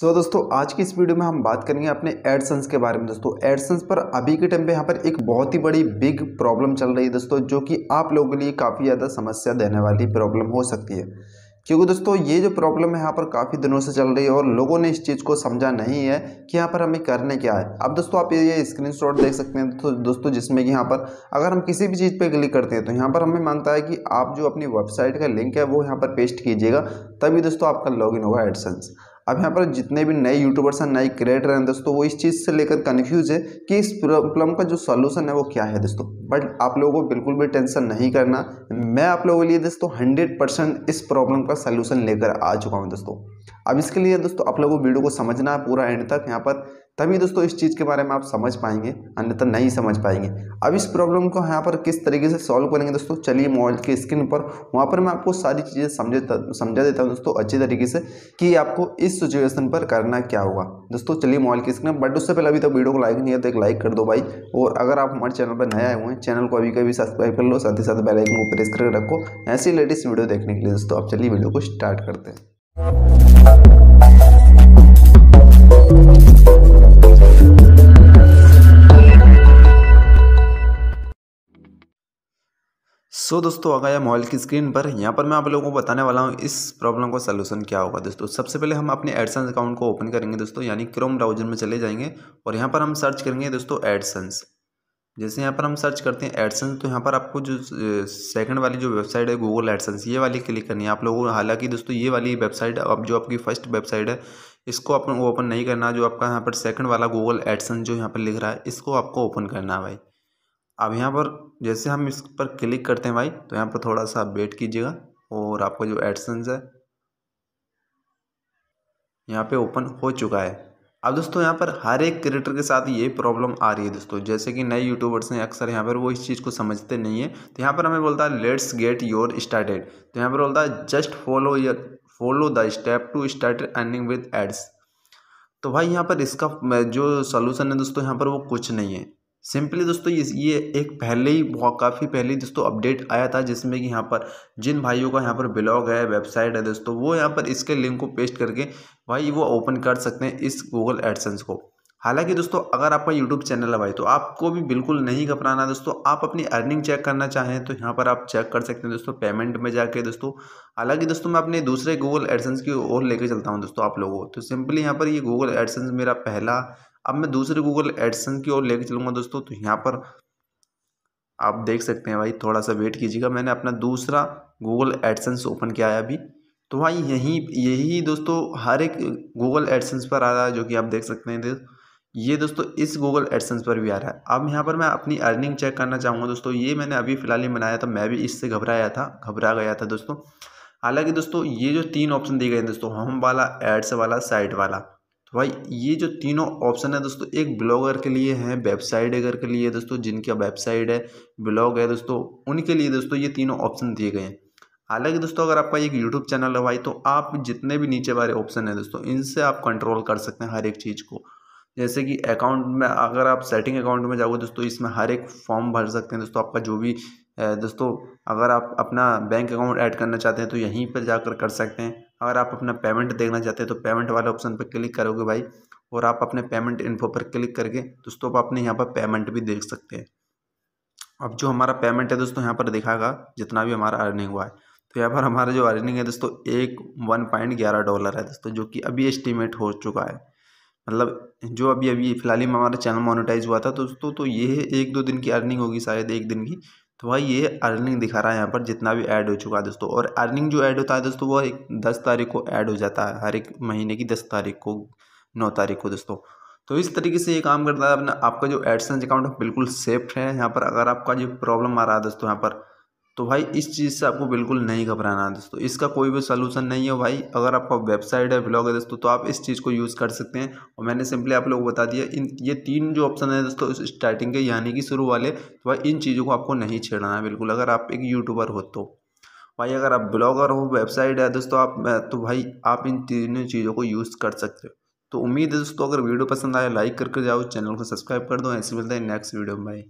सो so, दोस्तों आज की इस वीडियो में हम बात करेंगे अपने एडसन्स के बारे में दोस्तों एडसन्स पर अभी के टाइम पे यहाँ पर एक बहुत ही बड़ी बिग प्रॉब्लम चल रही है दोस्तों जो कि आप लोगों के लिए काफ़ी ज़्यादा समस्या देने वाली प्रॉब्लम हो सकती है क्योंकि दोस्तों ये जो प्रॉब्लम है यहाँ पर काफ़ी दिनों से चल रही है और लोगों ने इस चीज़ को समझा नहीं है कि यहाँ पर हमें करने क्या है अब दोस्तों आप ये स्क्रीन देख सकते हैं तो दोस्तों जिसमें कि यहाँ पर अगर हम किसी भी चीज़ पर क्लिक करते हैं तो यहाँ पर हमें मानता है कि आप जो अपनी वेबसाइट का लिंक है वो यहाँ पर पेस्ट कीजिएगा तभी दोस्तों आपका लॉग होगा एडसन्स अब यहाँ पर जितने भी नए यूट्यूबर्स हैं नए क्रिएटर हैं दोस्तों वो इस चीज़ से लेकर कन्फ्यूज है कि इस प्रॉब्लम का जो सोल्यूशन है वो क्या है दोस्तों बट आप लोगों को बिल्कुल भी टेंशन नहीं करना मैं आप लोगों के लिए दोस्तों हंड्रेड परसेंट इस प्रॉब्लम का सोल्यूशन लेकर आ चुका हूँ दोस्तों अब इसके लिए दोस्तों आप लोगों को वीडियो को समझना है पूरा एंड तक यहाँ पर तभी दोस्तों इस चीज़ के बारे में आप समझ पाएंगे अन्यथा नहीं समझ पाएंगे अब इस प्रॉब्लम को यहाँ पर किस तरीके से सॉल्व करेंगे दोस्तों चलिए मोबाइल के स्क्रीन पर वहाँ पर मैं आपको सारी चीज़ें समझे समझा देता हूँ दोस्तों अच्छे तरीके से कि आपको इस सिचुएशन पर करना क्या होगा दोस्तों चलिए मोबाइल की स्क्रीन बट उससे पहले अभी तक वीडियो को लाइक नहीं है तो एक लाइक कर दो भाई और अगर आप हमारे चैनल पर नए आए हुए हैं चैनल को अभी कभी सब्सक्राइब कर लो साथ ही साथ बेलाइकन को प्रेस करके रखो ऐसी लेटेस्ट वीडियो देखने के लिए दोस्तों आप चलिए वीडियो को स्टार्ट करते हैं सो so, दोस्तों आ गया मोबाइल की स्क्रीन पर यहाँ पर मैं आप लोगों को बताने वाला हूँ इस प्रॉब्लम का सलूशन क्या होगा दोस्तों सबसे पहले हम अपने एडसन्स अकाउंट को ओपन करेंगे दोस्तों यानी क्रोम ब्राउजर में चले जाएंगे और यहाँ पर हम सर्च करेंगे दोस्तों एडसन्स जैसे यहाँ पर हम सर्च करते हैं एडसन्स तो यहाँ पर आपको जो सेकंड वाली जो वेबसाइट है गूगल एडसन्स ये वाली क्लिक करनी है आप लोगों को हालांकि दोस्तों ये वाली वेबसाइट अब जो आपकी फर्स्ट वेबसाइट है इसको अपन ओपन नहीं करना जो आपका यहाँ पर सेकंड वाला गूगल एडसन जो यहाँ पर लिख रहा है इसको आपको ओपन करना है भाई अब यहाँ पर जैसे हम इस पर क्लिक करते हैं भाई तो यहाँ पर थोड़ा सा वेट कीजिएगा और आपका जो एडसन्स है यहाँ पे ओपन हो चुका है अब दोस्तों यहाँ पर हर एक क्रिएटर के साथ ये प्रॉब्लम आ रही है दोस्तों जैसे कि नए यूट्यूबर्स हैं अक्सर यहाँ पर वो इस चीज़ को समझते नहीं है तो यहाँ पर हमें बोलता है लेट्स गेट योर स्टार्टेड तो यहाँ पर बोलता है just follow your follow the step to start earning with ads तो भाई यहाँ पर इसका जो सोल्यूशन है दोस्तों यहाँ पर वो कुछ नहीं है सिंपली दोस्तों ये ये एक पहले ही बहुत काफ़ी पहले ही दोस्तों अपडेट आया था जिसमें कि यहाँ पर जिन भाइयों का यहाँ पर ब्लॉग है वेबसाइट है दोस्तों वो यहाँ पर इसके लिंक को पेस्ट करके भाई वो ओपन कर सकते हैं इस गूगल एडसेंस को हालांकि दोस्तों अगर आपका यूट्यूब चैनल है भाई तो आपको भी बिल्कुल नहीं घबराना दोस्तों आप अपनी अर्निंग चेक करना चाहें तो यहाँ पर आप चेक कर सकते हैं दोस्तों पेमेंट में जाके दोस्तों हालांकि दोस्तों मैं अपने दूसरे गूगल एडसेंस की ओर लेके चलता हूँ दोस्तों आप लोगों को तो सिंपली यहाँ पर ये गूगल एडसेंस मेरा पहला अब मैं दूसरे गूगल एडसन की ओर लेके चलूँगा दोस्तों तो यहाँ पर आप देख सकते हैं भाई थोड़ा सा वेट कीजिएगा मैंने अपना दूसरा गूगल एडसन्स ओपन किया है अभी तो भाई यहीं यही दोस्तों हर एक गूगल एडसन्स पर आ रहा है जो कि आप देख सकते हैं ये दोस्तों इस गूगल एडसन्स पर भी आ रहा है अब यहाँ पर मैं अपनी अर्निंग चेक करना चाहूँगा दोस्तों ये मैंने अभी फ़िलहाल ही बनाया था मैं भी इससे घबराया था घबरा गया था दोस्तों हालाँकि दोस्तों ये जो तीन ऑप्शन दिए गए हैं दोस्तों होम वाला एड्स वाला साइट वाला तो भाई ये जो तीनों ऑप्शन है दोस्तों एक ब्लॉगर के लिए है वेबसाइट अगर के लिए दोस्तों जिनका वेबसाइट है ब्लॉग है दोस्तों उनके लिए दोस्तों ये तीनों ऑप्शन दिए गए हैं हालांकि दोस्तों अगर आपका एक यूट्यूब चैनल है भाई तो आप जितने भी नीचे वाले ऑप्शन है दोस्तों इनसे आप कंट्रोल कर सकते हैं हर एक चीज़ को जैसे कि अकाउंट में अगर आप सेटिंग अकाउंट में जाओगे दोस्तों इसमें हर एक फॉर्म भर सकते हैं दोस्तों आपका जो भी दोस्तों अगर आप अपना बैंक अकाउंट ऐड करना चाहते हैं तो यहीं पर जाकर कर सकते हैं अगर आप अपना पेमेंट देखना चाहते हैं तो पेमेंट वाले ऑप्शन पर क्लिक करोगे भाई और आप अपने पेमेंट इन्फो पर क्लिक करके दोस्तों आप अपने यहाँ पर पेमेंट भी देख सकते हैं अब जो हमारा पेमेंट है दोस्तों यहाँ पर दिखाएगा जितना भी हमारा अर्निंग हुआ है तो यहाँ पर हमारा जो अर्निंग है दोस्तों एक वन पॉइंट ग्यारह डॉलर है दोस्तों जो कि अभी एस्टिमेट हो चुका है मतलब जो अभी अभी फिलहाल ही हमारा चैनल मोनेटाइज हुआ था दोस्तों तो ये एक दो दिन की अर्निंग होगी शायद एक दिन की तो भाई ये अर्निंग दिखा रहा है यहाँ पर जितना भी ऐड हो चुका है दोस्तों और अर्निंग जो ऐड होता है दोस्तों वो एक दस तारीख को ऐड हो जाता है हर एक महीने की दस तारीख को नौ तारीख को दोस्तों तो इस तरीके से ये काम करता है अपना आपका जो एडसेंस अकाउंट है बिल्कुल सेफ है यहाँ पर अगर आपका जो प्रॉब्लम आ रहा है दोस्तों यहाँ पर तो भाई इस चीज़ से आपको बिल्कुल नहीं घबराना है दोस्तों इसका कोई भी सलूशन नहीं है भाई अगर आपका वेबसाइट है ब्लॉग है दोस्तों तो आप इस चीज़ को यूज़ कर सकते हैं और मैंने सिंपली आप लोगों को बता दिया इन ये तीन जो ऑप्शन है दोस्तों स्टार्टिंग के यानी कि शुरू वाले तो भाई इन चीज़ों को आपको नहीं छेड़ना है बिल्कुल अगर आप एक यूट्यूबर हो तो भाई अगर आप ब्लॉगर हो वेबसाइट है दोस्तों आप तो भाई आप इन तीनों चीज़ों को यूज़ कर सकते हो तो उम्मीद है दोस्तों अगर वीडियो पसंद आया लाइक करके जाओ चैनल को सब्सक्राइब कर दो ऐसे मिलते हैं नेक्स्ट वीडियो में भाई